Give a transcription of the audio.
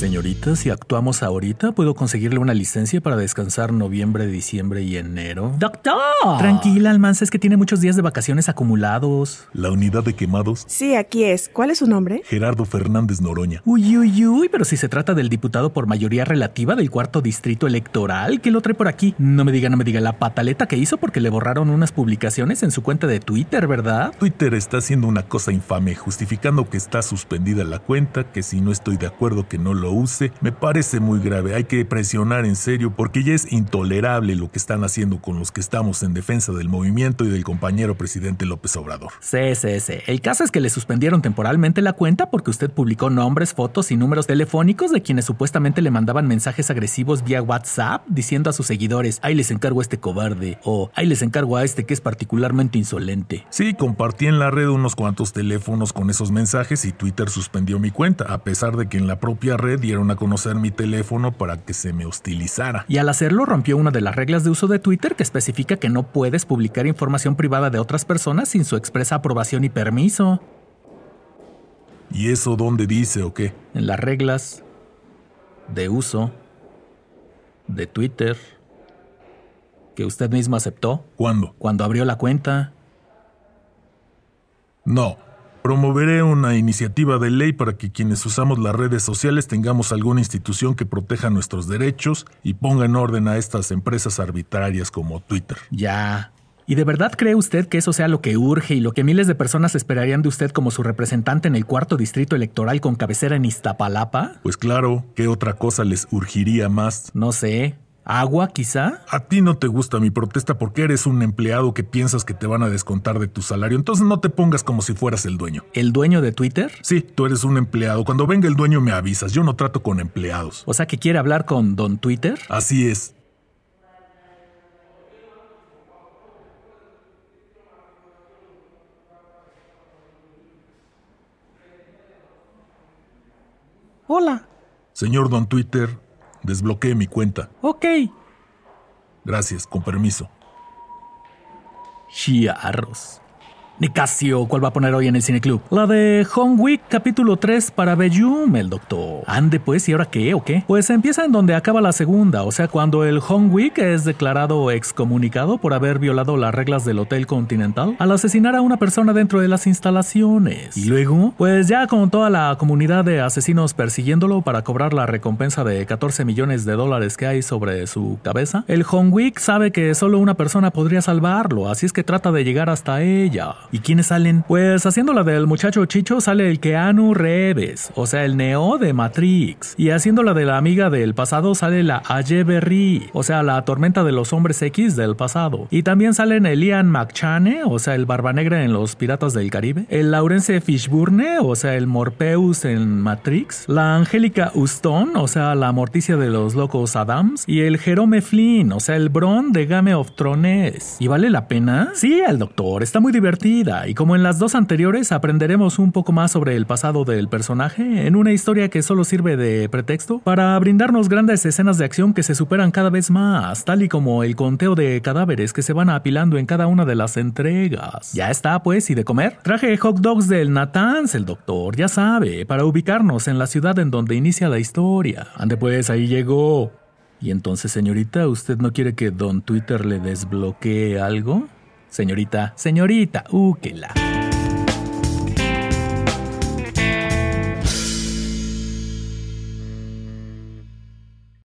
Señorita, si actuamos ahorita, ¿puedo conseguirle una licencia para descansar noviembre, diciembre y enero? ¡Doctor! Tranquila, Almanza, es que tiene muchos días de vacaciones acumulados. ¿La unidad de quemados? Sí, aquí es. ¿Cuál es su nombre? Gerardo Fernández Noroña. Uy, uy, uy, pero si se trata del diputado por mayoría relativa del cuarto distrito electoral, ¿qué lo trae por aquí? No me diga, no me diga, la pataleta que hizo porque le borraron unas publicaciones en su cuenta de Twitter, ¿verdad? Twitter está haciendo una cosa infame, justificando que está suspendida la cuenta, que si no estoy de acuerdo que no lo use me parece muy grave. Hay que presionar en serio porque ya es intolerable lo que están haciendo con los que estamos en defensa del movimiento y del compañero presidente López Obrador. Sí, sí, sí. El caso es que le suspendieron temporalmente la cuenta porque usted publicó nombres, fotos y números telefónicos de quienes supuestamente le mandaban mensajes agresivos vía WhatsApp diciendo a sus seguidores, ahí les encargo a este cobarde o ahí les encargo a este que es particularmente insolente. Sí, compartí en la red unos cuantos teléfonos con esos mensajes y Twitter suspendió mi cuenta, a pesar de que en la propia red dieron a conocer mi teléfono para que se me hostilizara. Y al hacerlo rompió una de las reglas de uso de Twitter que especifica que no puedes publicar información privada de otras personas sin su expresa aprobación y permiso. ¿Y eso dónde dice o qué? En las reglas de uso de Twitter que usted mismo aceptó. ¿Cuándo? Cuando abrió la cuenta. No. Promoveré una iniciativa de ley para que quienes usamos las redes sociales tengamos alguna institución que proteja nuestros derechos y ponga en orden a estas empresas arbitrarias como Twitter. Ya. ¿Y de verdad cree usted que eso sea lo que urge y lo que miles de personas esperarían de usted como su representante en el cuarto distrito electoral con cabecera en Iztapalapa? Pues claro, ¿qué otra cosa les urgiría más? No sé. ¿Agua quizá? A ti no te gusta mi protesta porque eres un empleado que piensas que te van a descontar de tu salario, entonces no te pongas como si fueras el dueño. ¿El dueño de Twitter? Sí, tú eres un empleado. Cuando venga el dueño me avisas, yo no trato con empleados. O sea que quiere hablar con don Twitter. Así es. Hola. Señor don Twitter, Desbloqueé mi cuenta. Ok. Gracias, con permiso. Chiarros. Nicasio, ¿cuál va a poner hoy en el cineclub? La de Home Week, capítulo 3 para Bellum, el doctor. Ande pues, ¿y ahora qué o qué? Pues empieza en donde acaba la segunda, o sea, cuando el Home Week es declarado excomunicado por haber violado las reglas del Hotel Continental al asesinar a una persona dentro de las instalaciones. Y luego, pues ya con toda la comunidad de asesinos persiguiéndolo para cobrar la recompensa de 14 millones de dólares que hay sobre su cabeza, el Home Week sabe que solo una persona podría salvarlo, así es que trata de llegar hasta ella. ¿Y quiénes salen? Pues haciendo la del muchacho Chicho sale el Keanu Reeves, o sea, el Neo de Matrix. Y haciendo la de la amiga del pasado sale la Aye Berry, o sea, la tormenta de los hombres X del pasado. Y también salen el Ian McChane, o sea, el Barba Negra en Los Piratas del Caribe. El Laurence Fishburne, o sea, el Morpeus en Matrix. La Angélica Houston, o sea, la Morticia de los Locos Adams. Y el Jerome Flynn, o sea, el Bron de Game of Thrones. ¿Y vale la pena? Sí, el doctor, está muy divertido y como en las dos anteriores aprenderemos un poco más sobre el pasado del personaje en una historia que solo sirve de pretexto para brindarnos grandes escenas de acción que se superan cada vez más, tal y como el conteo de cadáveres que se van apilando en cada una de las entregas. Ya está pues, ¿y de comer? Traje hot dogs del Natanz, el doctor, ya sabe, para ubicarnos en la ciudad en donde inicia la historia. Ande pues, ahí llegó. Y entonces, señorita, ¿usted no quiere que Don Twitter le desbloquee algo? Señorita, señorita, úquela.